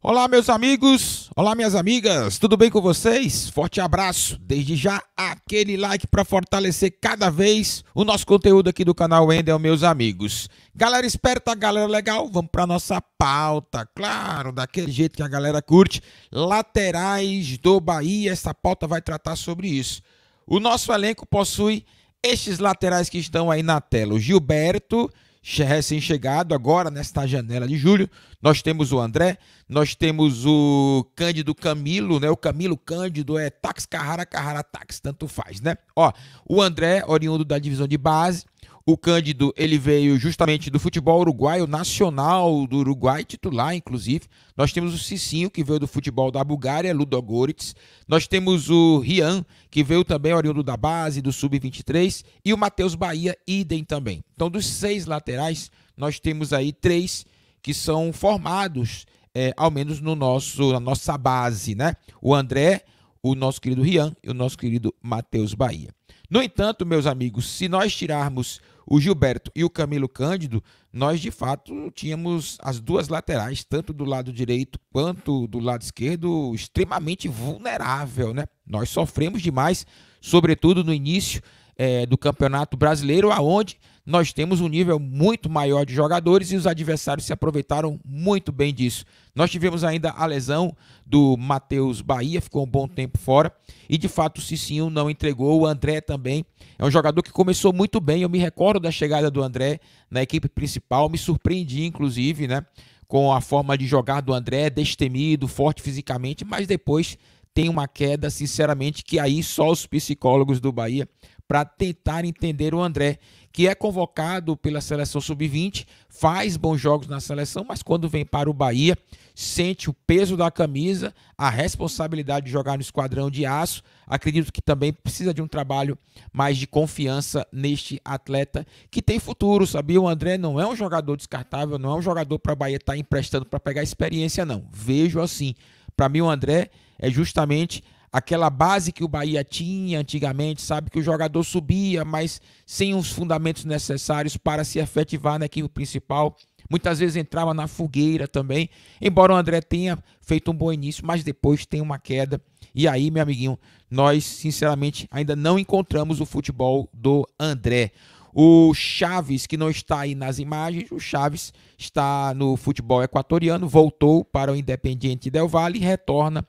Olá, meus amigos, olá, minhas amigas, tudo bem com vocês? Forte abraço, desde já aquele like para fortalecer cada vez o nosso conteúdo aqui do canal Wendel, meus amigos. Galera esperta, galera legal, vamos para nossa pauta, claro, daquele jeito que a galera curte. Laterais do Bahia, essa pauta vai tratar sobre isso. O nosso elenco possui estes laterais que estão aí na tela: o Gilberto. É recém-chegado agora nesta janela de julho. Nós temos o André, nós temos o Cândido Camilo, né? O Camilo Cândido é táxi Carrara, Carrara táxi, tanto faz, né? Ó, o André, oriundo da divisão de base, o Cândido ele veio justamente do futebol uruguaio, nacional do Uruguai, titular inclusive. Nós temos o Cicinho, que veio do futebol da Bulgária, Ludogorets. Nós temos o Rian, que veio também oriundo da base, do Sub-23. E o Matheus Bahia, idem também. Então, dos seis laterais, nós temos aí três que são formados, é, ao menos no nosso, na nossa base, né? O André, o nosso querido Rian e o nosso querido Matheus Bahia. No entanto, meus amigos, se nós tirarmos o Gilberto e o Camilo Cândido, nós de fato tínhamos as duas laterais, tanto do lado direito quanto do lado esquerdo, extremamente vulnerável, né? Nós sofremos demais, sobretudo no início é, do Campeonato Brasileiro, aonde nós temos um nível muito maior de jogadores e os adversários se aproveitaram muito bem disso. Nós tivemos ainda a lesão do Matheus Bahia, ficou um bom tempo fora, e de fato o Cicinho não entregou, o André também. É um jogador que começou muito bem, eu me recordo da chegada do André na equipe principal, me surpreendi inclusive, né, com a forma de jogar do André, destemido, forte fisicamente, mas depois tem uma queda, sinceramente, que aí só os psicólogos do Bahia para tentar entender o André, que é convocado pela seleção sub-20, faz bons jogos na seleção, mas quando vem para o Bahia, sente o peso da camisa, a responsabilidade de jogar no esquadrão de aço. Acredito que também precisa de um trabalho mais de confiança neste atleta que tem futuro, sabia? O André não é um jogador descartável, não é um jogador para a Bahia estar tá emprestando para pegar experiência, não. Vejo assim. Para mim, o André é justamente aquela base que o Bahia tinha antigamente, sabe? Que o jogador subia, mas sem os fundamentos necessários para se efetivar na equipe principal. Muitas vezes entrava na fogueira também, embora o André tenha feito um bom início, mas depois tem uma queda. E aí, meu amiguinho, nós sinceramente ainda não encontramos o futebol do André. O Chaves, que não está aí nas imagens, o Chaves está no futebol equatoriano, voltou para o Independiente Del Valle e retorna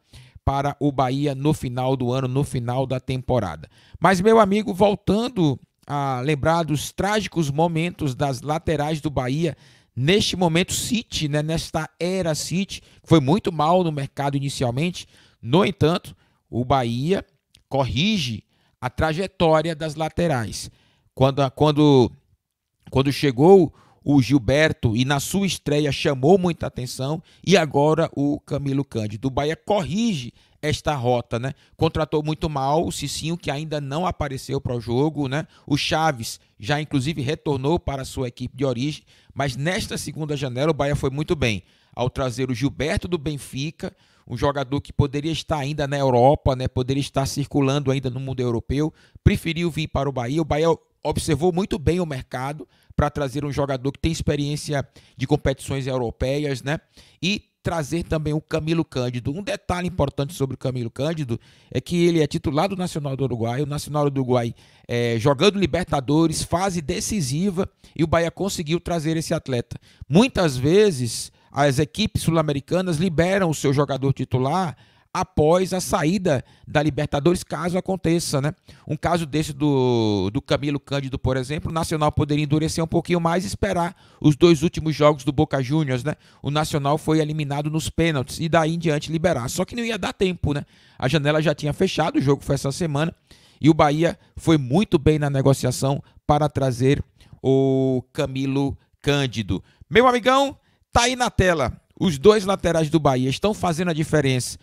para o Bahia no final do ano, no final da temporada. Mas, meu amigo, voltando a lembrar dos trágicos momentos das laterais do Bahia neste momento City, né, nesta era City, foi muito mal no mercado inicialmente. No entanto, o Bahia corrige a trajetória das laterais. Quando, quando, quando chegou o Gilberto e na sua estreia chamou muita atenção e agora o Camilo Cândido. O Bahia corrige esta rota, né? Contratou muito mal o Cicinho, que ainda não apareceu para o jogo, né? O Chaves já inclusive retornou para a sua equipe de origem, mas nesta segunda janela o Bahia foi muito bem ao trazer o Gilberto do Benfica, um jogador que poderia estar ainda na Europa, né? Poderia estar circulando ainda no mundo europeu, preferiu vir para o Bahia. O Bahia observou muito bem o mercado para trazer um jogador que tem experiência de competições europeias, né? E trazer também o Camilo Cândido. Um detalhe importante sobre o Camilo Cândido é que ele é titular do Nacional do Uruguai. O Nacional do Uruguai é, jogando Libertadores, fase decisiva, e o Bahia conseguiu trazer esse atleta. Muitas vezes as equipes sul-americanas liberam o seu jogador titular após a saída da Libertadores, caso aconteça, né? Um caso desse do, do Camilo Cândido, por exemplo, o Nacional poderia endurecer um pouquinho mais e esperar os dois últimos jogos do Boca Juniors, né? O Nacional foi eliminado nos pênaltis e daí em diante liberar. Só que não ia dar tempo, né? A janela já tinha fechado, o jogo foi essa semana e o Bahia foi muito bem na negociação para trazer o Camilo Cândido. Meu amigão, tá aí na tela. Os dois laterais do Bahia estão fazendo a diferença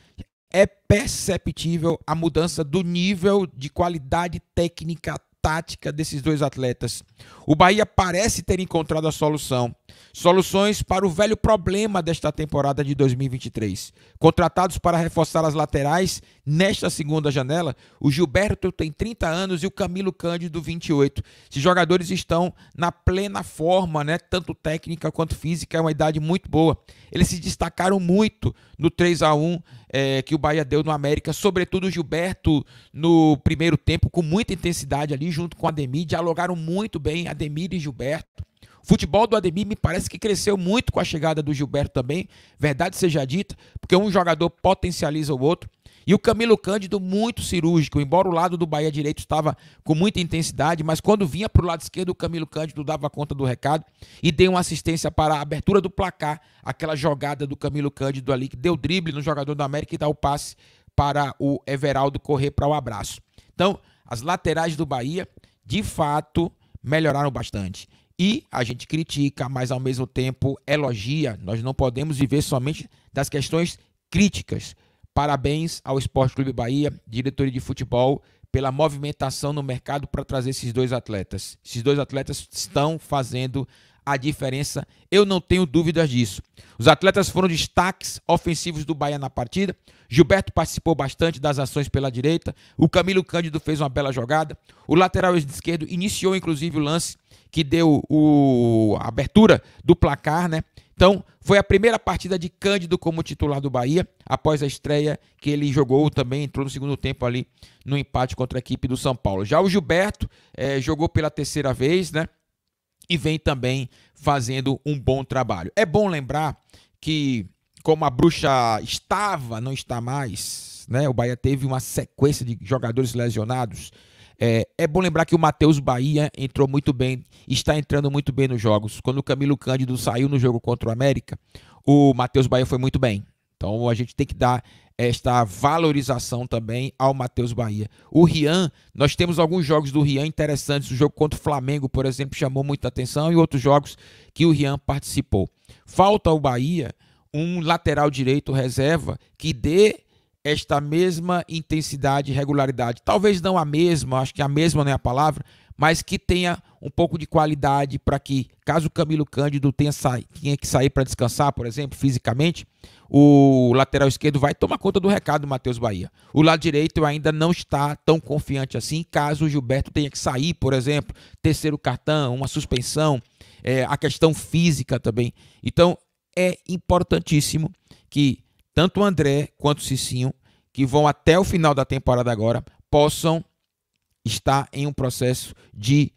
é perceptível a mudança do nível de qualidade técnica tática desses dois atletas. O Bahia parece ter encontrado a solução. Soluções para o velho problema desta temporada de 2023. Contratados para reforçar as laterais nesta segunda janela, o Gilberto tem 30 anos e o Camilo Cândido 28. Esses jogadores estão na plena forma, né? Tanto técnica quanto física, é uma idade muito boa. Eles se destacaram muito no 3 a 1 é, eh, que o Bahia deu no América, sobretudo o Gilberto no primeiro tempo com muita intensidade ali junto com a Demi, dialogaram muito bem. A Ademir e Gilberto. O futebol do Ademir me parece que cresceu muito com a chegada do Gilberto também, verdade seja dita, porque um jogador potencializa o outro. E o Camilo Cândido muito cirúrgico, embora o lado do Bahia direito estava com muita intensidade, mas quando vinha para o lado esquerdo, o Camilo Cândido dava conta do recado e deu uma assistência para a abertura do placar, aquela jogada do Camilo Cândido ali, que deu drible no jogador do América e dá o passe para o Everaldo correr para o abraço. Então, as laterais do Bahia, de fato, melhoraram bastante. E a gente critica, mas ao mesmo tempo elogia. Nós não podemos viver somente das questões críticas. Parabéns ao Esporte Clube Bahia, diretoria de futebol pela movimentação no mercado para trazer esses dois atletas. Esses dois atletas estão fazendo a diferença, eu não tenho dúvidas disso. Os atletas foram destaques ofensivos do Bahia na partida. Gilberto participou bastante das ações pela direita. O Camilo Cândido fez uma bela jogada. O lateral esquerdo iniciou inclusive o lance que deu o, a abertura do placar, né? Então, foi a primeira partida de Cândido como titular do Bahia, após a estreia que ele jogou também, entrou no segundo tempo ali no empate contra a equipe do São Paulo. Já o Gilberto é, jogou pela terceira vez, né? E vem também fazendo um bom trabalho. É bom lembrar que, como a bruxa estava, não está mais, né? O Bahia teve uma sequência de jogadores lesionados é, é bom lembrar que o Matheus Bahia entrou muito bem, está entrando muito bem nos jogos. Quando o Camilo Cândido saiu no jogo contra o América, o Matheus Bahia foi muito bem. Então a gente tem que dar esta valorização também ao Matheus Bahia. O Rian, nós temos alguns jogos do Rian interessantes. O jogo contra o Flamengo, por exemplo, chamou muita atenção e outros jogos que o Rian participou. Falta ao Bahia um lateral direito reserva que dê esta mesma intensidade e regularidade. Talvez não a mesma, acho que a mesma não é a palavra, mas que tenha um pouco de qualidade para que, caso o Camilo Cândido tenha, sa tenha que sair para descansar, por exemplo, fisicamente, o lateral esquerdo vai tomar conta do recado do Matheus Bahia. O lado direito ainda não está tão confiante assim, caso o Gilberto tenha que sair, por exemplo, terceiro cartão, uma suspensão, é, a questão física também. Então, é importantíssimo que tanto o André quanto o Cicinho, que vão até o final da temporada agora, possam estar em um processo de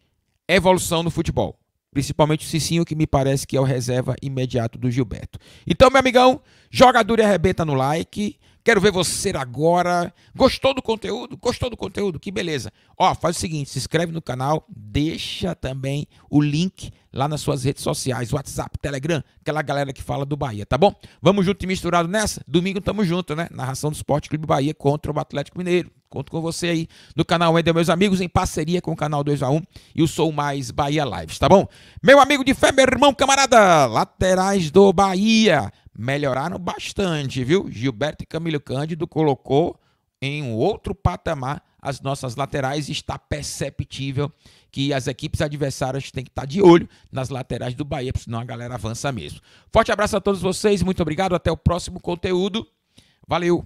evolução no futebol. Principalmente o Cicinho, que me parece que é o reserva imediato do Gilberto. Então, meu amigão, duro e arrebenta no like. Quero ver você agora. Gostou do conteúdo? Gostou do conteúdo? Que beleza. Ó, faz o seguinte, se inscreve no canal, deixa também o link lá nas suas redes sociais, WhatsApp, Telegram, aquela galera que fala do Bahia, tá bom? Vamos junto e misturado nessa? Domingo tamo junto, né? Narração do Esporte Clube Bahia contra o Atlético Mineiro. Conto com você aí no canal Wendel, meus amigos, em parceria com o canal 2x1 e o Sou Mais Bahia Lives, tá bom? Meu amigo de fé, meu irmão, camarada, laterais do Bahia melhoraram bastante, viu? Gilberto e Camilo Cândido colocou em um outro patamar as nossas laterais está perceptível que as equipes adversárias têm que estar tá de olho nas laterais do Bahia, senão a galera avança mesmo. Forte abraço a todos vocês, muito obrigado, até o próximo conteúdo. Valeu!